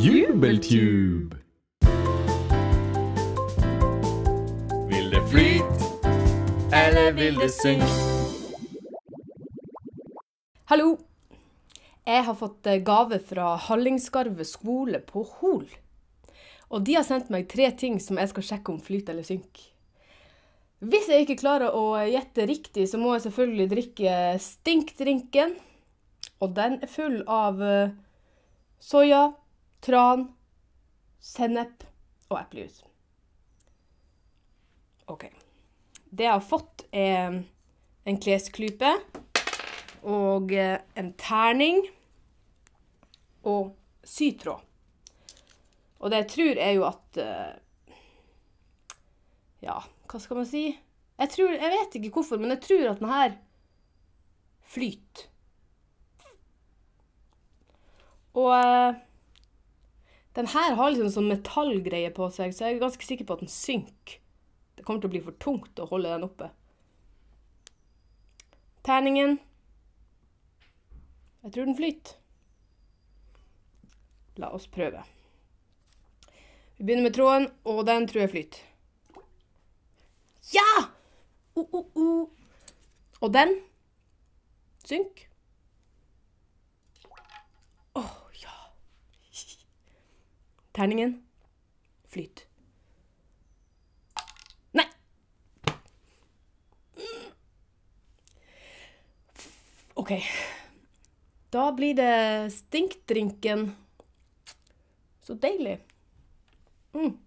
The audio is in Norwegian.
Jubeltube. Vil det flyt, eller vil det synk? Hallo. Jeg har fått eh, gave fra Hallingskarvet skole på Hol. Og de har sendt meg tre ting som jeg skal sjekke om flyter eller synker. Hvis jeg ikke klarer å gjette riktig, så må jeg selvfølgelig drikke stinkdrinken. Og den er full av eh, soya, tran, sennep og eplejus. OK. Det jeg har fått, er en klesklype og eh, en terning og sytråd. Og det jeg tror, er jo at eh, Ja, hva skal man si? Jeg, tror, jeg vet ikke hvorfor, men jeg tror at den her flyter. Og eh, den her har liksom sånn metallgreie på seg, så jeg er ganske sikker på at den synker. Det kommer til å bli for tungt å holde den oppe. Terningen Jeg tror den flyter. La oss prøve. Vi begynner med tråden, og den tror jeg flyter. Ja! O -o -o. Og den synker. Terningen. Flyt. Nei! OK. Da blir det stinkdrinken. Så deilig. Mm.